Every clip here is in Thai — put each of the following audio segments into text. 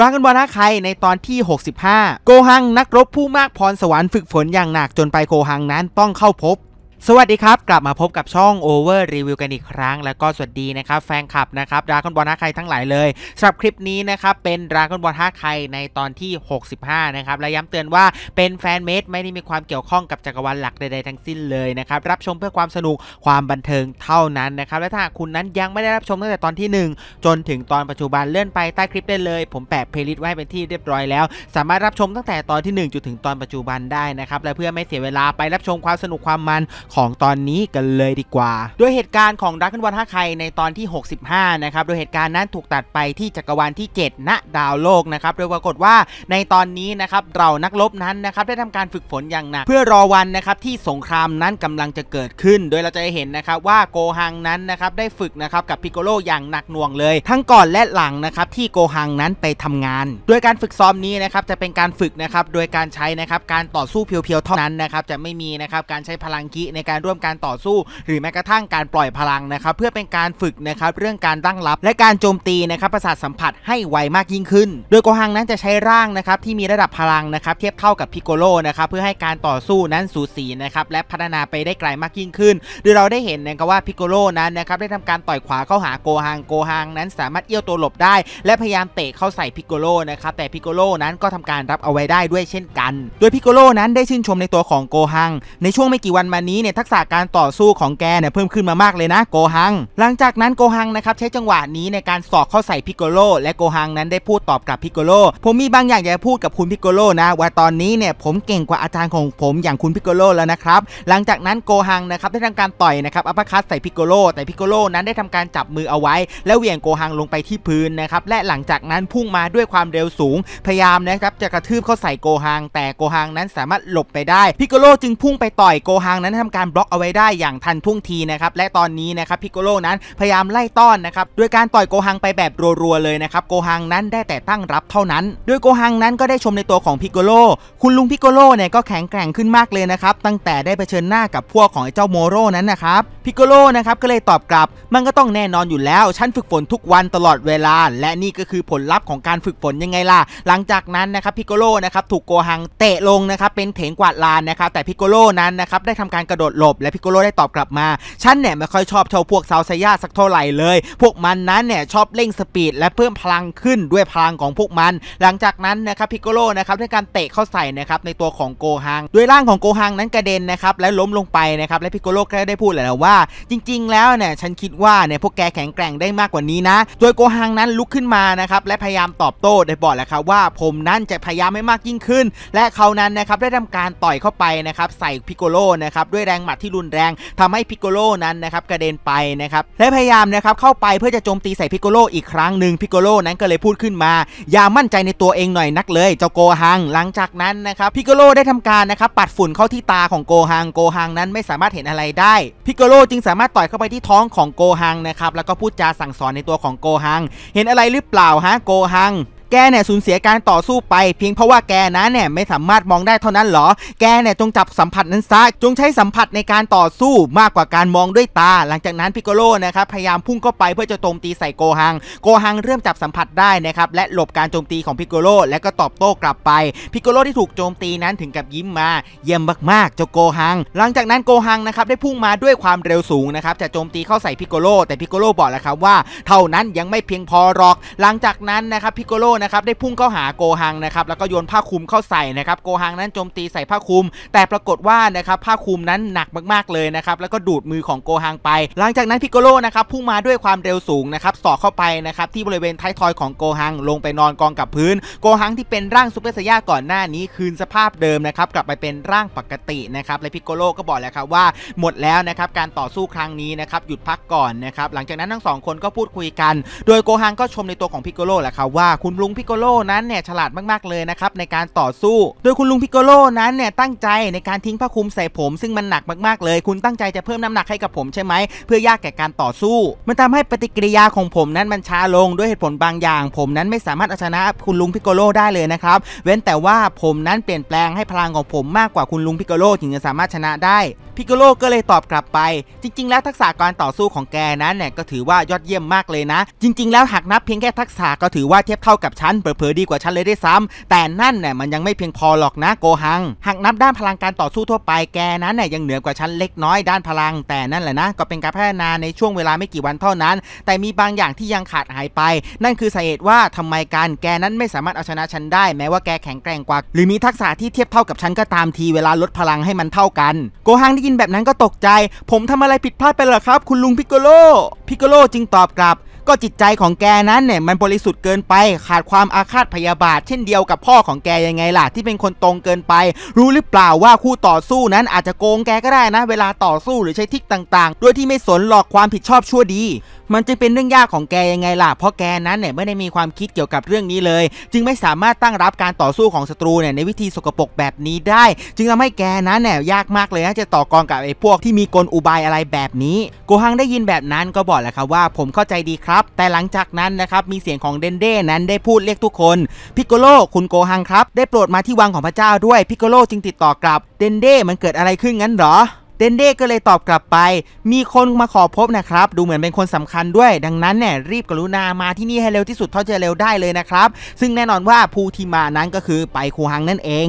รังกันบอลนาไคในตอนที่ 65 โกหังนักรบผู้มากพรสวรรค์ฝึกฝนอย่างหนักจนไปโกหังนั้นต้องเข้าพบสวัสดีครับ กลับมาพบกับช่อง Over Review กันอีกครั้ง แล้วก็สวัสดีนะครับ แฟนคลับนะครับดราก้อนบอลฮาไคทั้งหลายเลยสำหรับคลิปนี้นะครับเป็นดราก้อนบอลฮาไคในตอนที่ 65นะครับและย้ำเตือนว่าเป็นแฟนเมด ไม่ได้มีความเกี่ยวข้องกับจักรวาลหลักใดๆ ทั้งสิ้นเลยนะครับรับชมเพื่อความสนุกความบันเทิงเท่านั้นนะครับและถ้าคุณนั้นยังไม่ได้รับชมตั้งแต่ตอนที่ 1 จนถึงตอนปัจจุบันเลื่อนไปใต้คลิปได้เลย ผมแปะเพลย์ลิสต์ไว้เป็นที่เรียบร้อยแล้วสามารถรับชมตั้งแต่ตอนที่ 1จนถึง ตอนปัจจุบันได้นะครับและเพื่อไม่เสียเวลาไปรับชมความสนุกความมันของตอนนี้กันเลยดีกว่าโดยเหตุการณ์ของรักนวันท่าไคในตอนที่ 65นะครับ โดยเหตุการณ์นั้นถูกตัดไปที่จักรวาลที่7ณดาวโลกนะครับโดยปรากฏว่าในตอนนี้นะครับเรานักลบนั้นนะครับได้ทำการฝึกฝนอย่างหนักเพื่อรอวันนะครับที่สงครามนั้นกำลังจะเกิดขึ้น โดยเราจะเห็นนะครับว่าโกฮังนั้นนะครับได้ฝึกนะครับกับพิโกโลอย่างหนักหน่วงเลย ทั้งก่อนและหลังนะครับที่โกฮังนั้นไปทำงาน โดยการฝึกซ้อมนี้นะครับจะเป็นการฝึกนะครับโดยการใช้นะครับการต่อสู้เพียวๆเท่านั้นนะครับจะไม่มีนะครับการใช้พลังกิในการร่วมการต่อสู้ หรือแม้กระทั่งการปล่อยพลังนะครับเพื่อเป็นการฝึกนะครับเรื่องการตั้งรับและการโจมตีนะครับประสาทสัมผัสให้ไวมากยิ่งขึ้น โดยโกฮังนั้นจะใช้ร่างนะครับที่มีระดับพลังนะครับเทียบเท่ากับพิโกโลนะครับเพื่อให้การต่อสู้นั้นสูสีนะครับและพัฒนาไปได้ไกลมากยิ่งขึ้นโดยเราได้เห็นนะครับว่าพิโกโลนั้นนะครับได้ทำการต่อยขวาเข้าหาโกฮังโกฮังนั้นสามารถเอี้ยวตัวหลบได้ และพยายามเตะเข้าใส่พิโกโลนะครับแต่พิโกโลนั้นก็ทำการรับเอาไว้ได้ด้วยเช่นกันโดยพิโกโลนั้นได้ชื่นชมในตัวของโกฮังในช่วงไม่กี่วันมานี้เนี่ยทักษะการต่อสู้ของแกเนี่ยเพิ่มขึ้นมามากเลยนะโกฮัง หลังจากนั้นโกฮังนะครับใช้จังหวะนี้ในการสอกเข้าใส่พิโกโลและโกฮังนั้นได้พูดตอบกลับพิโกโลผมมีบางอย่างอยากพูดกับคุณพิโกโลนะว่าตอนนี้เนี่ยผมเก่งกว่าอาจารย์ของผมอย่างคุณพิโกโลแล้วนะครับ หลังจากนั้นโกฮังนะครับได้ทำการต่อยนะครับอัปคัตใส่พิโกโลแต่พิโกโลนั้นได้ทำการจับมือเอาไว้แล้วเหวี่ยงโกฮังลงไปที่พื้นนะครับและหลังจากนั้นพุ่งมาด้วยความเร็วสูงพยายามนะครับจะกระทืบเข้าใส่โกฮัง แต่โกฮังนั้นสามารถหลบไปได้พิโกโลจึงพุ่งไปต่อยโกฮังนั้นทำการบล็อกเอาไว้ได้อย่างทันท่วงทีนะครับและตอนนี้นะครับพิโกโลนั้นพยายามไล่ต้อนนะครับด้วยการต่อยโกฮังไปแบบรัวๆเลยนะครับ โกฮังนั้นได้แต่ตั้งรับเท่านั้นด้วยโกฮังนั้นก็ได้ชมในตัวของพิโกโลคุณลุงพิโกโลเนี่ยก็แข็งแกร่งขึ้นมากเลยนะครับ ตั้งแต่ได้เผชิญหน้ากับพวกของเจ้าโมโรนั้นนะครับพิโกโลนะครับก็เลยตอบกลับมันก็ต้องแน่นอนอยู่แล้ว ฉันฝึกฝนทุกวันตลอดเวลา และนี่ก็คือผลลัพธ์ของการฝึกฝนยังไงล่ะหลังจากนั้นนะครับพิโกโลนะครับถูกโกฮังเตะลงนะครับเป็นเถงกวาดลานนะครับแต่พิโกโลนั้นนะครับได้ทำการกระโดดหลบและพิโกโลได้ตอบกลับมา ฉันเนี่ยไม่ค่อยชอบเท่าพวกซาวไซยาสักเท่าไหร่เลย พวกมันนั้นเนี่ยชอบเร่งสปีดและเพิ่มพลังขึ้นด้วยพลังของพวกมัน หลังจากนั้นนะครับพิกโกโลนะครับด้วยการเตะเข้าใส่นะครับในตัวของโกฮังด้วยร่างของโกฮังนั้นกระเด็นนะครับและล้มลงไปนะครับและพิกโกโลก็ได้พูดและว่า จริงๆแล้วเนี่ยฉันคิดว่าเนี่ยพวกแกแข็งแกร่งได้มากกว่านี้นะโดยโกฮังนั้นลุกขึ้นมานะครับและพยายามตอบโต้ได้บอกแล้วครับว่าผมนั้นจะพยายามให้มากยิ่งขึ้น และเขานั้นนะครับได้ทำการต่อยเข้าไปนะครับใส่พิกโกโลนะครับด้วยแรแรงหมัดที่รุนแรงทำให้พิกโกโลนั้นนะครับกระเด็นไปนะครับและพยายามนะครับเข้าไปเพื่อจะโจมตีใส่พิกโกโลอีกครั้งหนึ่งพิกโกโลนั้นก็เลยพูดขึ้นมาอย่ามั่นใจในตัวเองหน่อยนักเลยเจ้าโกฮัง หลังจากนั้นนะครับพิกโกโลได้ทำการนะครับปัดฝุ่นเข้าที่ตาของโกฮังโกฮังนั้นไม่สามารถเห็นอะไรได้พิกโกโลจึงสามารถต่อยเข้าไปที่ท้องของโกฮังนะครับแล้วก็พูดจาสั่งสอนในตัวของโกฮัง เห็นอะไรหรือเปล่าฮะโกฮังแกเนี่ยสูญเสียการต่อสู้ไปเพียงเพราะว่าแกนะเนี่ยไม่สามารถมองได้เท่านั้นหรอแกเนี่ยจงจับสัมผัสนั้นซะ จงใช้สัมผัสในการต่อสู้มากกว่าการมองด้วยตา หลังจากนั้นพิกโลนะครับพยายามพุ่งเข้าไปเพื่อจะโจมตีใส่โกฮัง โกฮังเริ่มจับสัมผัสได้นะครับและหลบการโจมตีของพิกโลและก็ตอบโต้กลับไป พิกโลที่ถูกโจมตีนั้นถึงกับยิ้มมา เยี่ยมมากๆเจ้าโกฮัง หลังจากนั้นโกฮังนะครับได้พุ่งมาด้วยความเร็วสูงนะครับจะโจมตีเข้าใส่พิกโลแต่พิกโลบอกแล้วครับว่าเท่านั้นยังไม่เพียงพอหรอกหลังจากนั้นนะครับพิกโลนะครับได้พุ่งเข้าหาโกฮังนะครับแล้วก็โยนผ้าคลุมเข้าใส่นะครับโกฮังนั้นโจมตีใส่ผ้าคลุม แต่ปรากฏว่านะครับผ้าคลุมนั้นหนักมากๆเลยนะครับแล้วก็ดูดมือของโกฮังไป หลังจากนั้นพิกโลนะครับพุ่งมาด้วยความเร็วสูงนะครับสอดเข้าไปนะครับที่บริเวณท้ายทอยของโกฮังลงไปนอนกองกับพื้น โกฮังที่เป็นร่างซูเปอร์สยาก่อนหน้านี้คืนสภาพเดิมนะครับกลับไปเป็นร่างปกตินะครับและพิกโลก็บอกแล้วครับว่าหมดแล้วนะครับการต่อสู้ครั้งนี้นะครับหยุดพักก่อนนะครับหลังจากนั้นทั้งสองคนก็พูดคุยกัน โดยโกฮังก็ชมในตัวของพิกโลแหละครับว่าคุณลุงพิโกโลนั้นเนี่ยฉลาดมาก ๆ เลยนะครับในการต่อสู้ โดยคุณลุงพิโกโลนั้นเนี่ยตั้งใจในการทิ้ง ผ้าคลุมใส่ผมซึ่งมันหนักมาก ๆเลยคุณตั้งใจจะเพิ่มน้ำหนักให้กับผมใช่ไหม เพื่อยากแก่การต่อสู้ มันทำให้ปฏิกิริยาของผมนั้นมันช้าลงด้วยเหตุผลบางอย่าง ผมนั้นไม่สามารถเอาชนะคุณลุงพิโกโลได้เลยนะครับเว้นแต่ว่าผมนั้นเปลี่ยนแปลงให้พลังของผมมากกว่าคุณลุงพิโกโลถึงจะสามารถชนะได้พิโกโลก็เลยตอบกลับไปจริง ๆ แล้วทักษะการต่อสู้ของแกนั้นเนี่ยก็ถือว่ายอดเยี่ยมมากเลยนะ จริงๆ แล้วหากนับเพียงแค่ทักษะก็ถือว่าเทียบเท่ากับฉันเผลอๆดีกว่าฉันเลยได้ซ้ำ แต่นั่นเนี่ยมันยังไม่เพียงพอหรอกนะโกหังหากนับด้านพลังการต่อสู้ทั่วไปแกนั้นเนี่ยยังเหนือกว่าฉันเล็กน้อยด้านพลัง แต่นั่นแหละนะ ก็เป็นการพัฒนาในช่วงเวลาไม่กี่วันเท่านั้น แต่มีบางอย่างที่ยังขาดหายไป นั่นคือสาเหตุว่าทำไมการแกนั้นไม่สามารถเอาชนะฉันได้แม้ว่าแกแข็งแกร่งกว่าหรือมีทักษะที่เทียบเท่ากับฉันก็ตามทีเวลาลดพลังให้มันเท่ากัน โกหังได้ยินแบบนั้นก็ตกใจ ผมทำอะไรผิดพลาดไปหรอครับ คุณลุงพิกโกโลพิกโกโลจึงตอบกลับก็จิตใจของแกนั้นเนี่ยมันบริสุทธิ์เกินไป ขาดความอาฆาตพยาบาท เช่นเดียวกับพ่อของแกยังไงล่ะ ที่เป็นคนตรงเกินไป รู้หรือเปล่าว่าคู่ต่อสู้นั้นอาจจะโกงแกก็ได้นะ เวลาต่อสู้หรือใช้ทิกต่างๆด้วยที่ไม่สนหลอกความผิดชอบชั่วดี มันจึงเป็นเรื่องยากของแกยังไงล่ะเพราะแกนั้นเนี่ยไม่ได้มีความคิดเกี่ยวกับเรื่องนี้เลย จึงไม่สามารถตั้งรับการต่อสู้ของศัตรูเนี่ยในวิธีสกปรกแบบนี้ได้ จึงทำให้แกนั้นเนี่ยยากมากเลยนะจะต่อกรกับไอ้พวกที่มีกลอุบายอะไรแบบนี้โกฮังได้ยินแบบนั้นก็บอกแหละครับว่าผมเข้าใจดีครับับแต่หลังจากนั้นนะครับ มีเสียงของเดนเด้นั้นได้พูดเรียกทุกคนพิกโกโลคุณโกฮังครับ ได้โปรดมาที่วังของพระเจ้าด้วยพิกโกโลจึงติดต่อกลับเดนเด้มันเกิดอะไรขึ้นงั้นหรอ เดนเด้ก็เลยตอบกลับไป มีคนมาขอพบนะครับ ดูเหมือนเป็นคนสำคัญด้วย ดังนั้นเนี่ยรีบกรุณามาที่นี่ให้เร็วที่สุด เท่าจะเร็วได้เลยนะครับซึ่งแน่นอนว่าภูทีมานั้นก็คือไปคูฮังนั่นเอง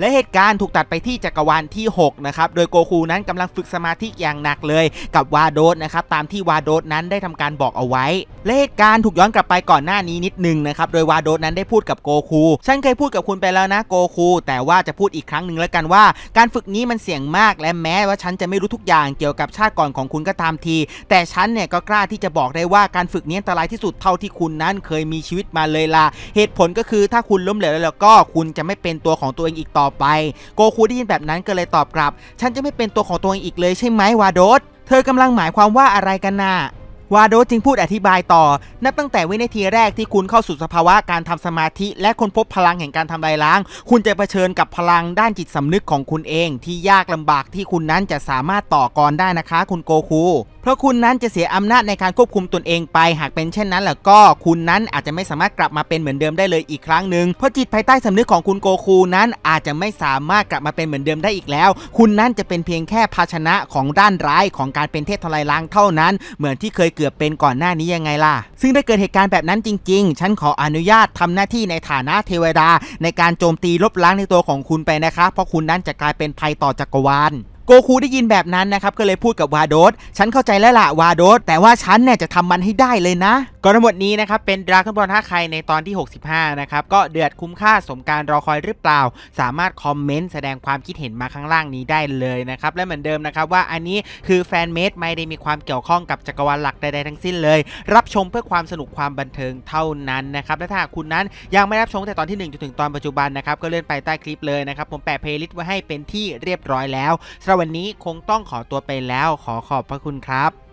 และเหตุการณ์ถูกตัดไปที่จักรวาลที่6นะครับ โดยโกคูนั้นกำลังฝึกสมาธิอย่างหนักเลยกับวาโดสนะครับ ตามที่วาโดสนั้นได้ทำการบอกเอาไว้ และเหตุการณ์ถูกย้อนกลับไปก่อนหน้านี้นิดนึงนะครับโดยวาโดสนั้นได้พูดกับโกคู ฉันเคยพูดกับคุณไปแล้วนะโกคู แต่ว่าจะพูดอีกครั้งหนึ่งแล้วกันว่าการฝึกนี้มันเสี่ยงมากและแม้ว่าฉันจะไม่รู้ทุกอย่างเกี่ยวกับชาติก่อนของคุณก็ตามที แต่ฉันเนี่ยก็กล้าที่จะบอกได้ว่าการฝึกนี้อันตรายที่สุดเท่าที่คุณนั้นเคยมีชีวิตมาเลยล่ะเหตุผลก็คือถ้าคุณล้มเหลวแล้วก็คุณจะไม่เป็นตัวของตัวเองอีกต่อไปโกคูได้ยินแบบนั้นก็เลยตอบกลับ ฉันจะไม่เป็นตัวของตัวเองอีกเลยใช่ไหม วาโดส เธอกำลังหมายความว่าอะไรกันนะ่ะ วาโดจึงพูดอธิบายต่อ นับตั้งแต่วินาทีแรกที่คุณเข้าสู่สภาวะการทำสมาธิ และค้นพบพลังแห่งการทำลายล้าง คุณจะเผชิญกับพลังด้านจิตสำนึกของคุณเอง ที่ยากลำบากที่คุณนั้นจะสามารถต่อกรได้นะคะ คุณโกคูเพราะคุณนั้นจะเสียอำนาจในการควบคุมตนเองไป หากเป็นเช่นนั้นแล้วก็คุณนั้นอาจจะไม่สามารถกลับมาเป็นเหมือนเดิมได้เลยอีกครั้งหนึ่งเพราะจิตภายใต้สำนึกของคุณโกคูนั้นอาจจะไม่สามารถกลับมาเป็นเหมือนเดิมได้อีกแล้ว คุณนั้นจะเป็นเพียงแค่ภาชนะของด้านร้ายของการเป็นเทพทลายล้างเท่านั้น เหมือนที่เคยเกือบเป็นก่อนหน้านี้ยังไงล่ะ ซึ่งได้เกิดเหตุการณ์แบบนั้นจริง ๆ ฉันขออนุญาตทำหน้าที่ในฐานะเทวดา ในการโจมตีลบล้างในตัวของคุณไปนะคะ เพราะคุณนั้นจะกลายเป็นภัยต่อจักรวาลโกคูได้ยินแบบนั้นนะครับ ก็เลยพูดกับ วาโดส ฉันเข้าใจแล้วล่ะ วาโดส แต่ว่าฉันเนี่ยจะทำมันให้ได้เลยนะก็ทั้งหมดนี้นะครับเป็นดราก้อนบอลท่าใครในตอนที่ 65 นะครับก็เดือดคุ้มค่าสมการรอคอยหรือเปล่า สามารถคอมเมนต์แสดงความคิดเห็นมาข้างล่างนี้ได้เลยนะครับและเหมือนเดิมนะครับว่าอันนี้คือแฟนเมดไม่ได้มีความเกี่ยวข้องกับจักรวาลหลักใดๆทั้งสิ้นเลย รับชมเพื่อความสนุกความบันเทิงเท่านั้นนะครับและถ้าคุณนั้นยังไม่รับชมแต่ตอนที่ 1จนถึงตอนปัจจุบันนะครับก็เลื่อนไปใต้คลิปเลยนะครับ ผมแปะเพลย์ลิสต์ไว้ให้เป็นที่เรียบร้อยแล้วสำหรับวันนี้คงต้องขอตัวไปแล้วขอขอบพระคุณครับ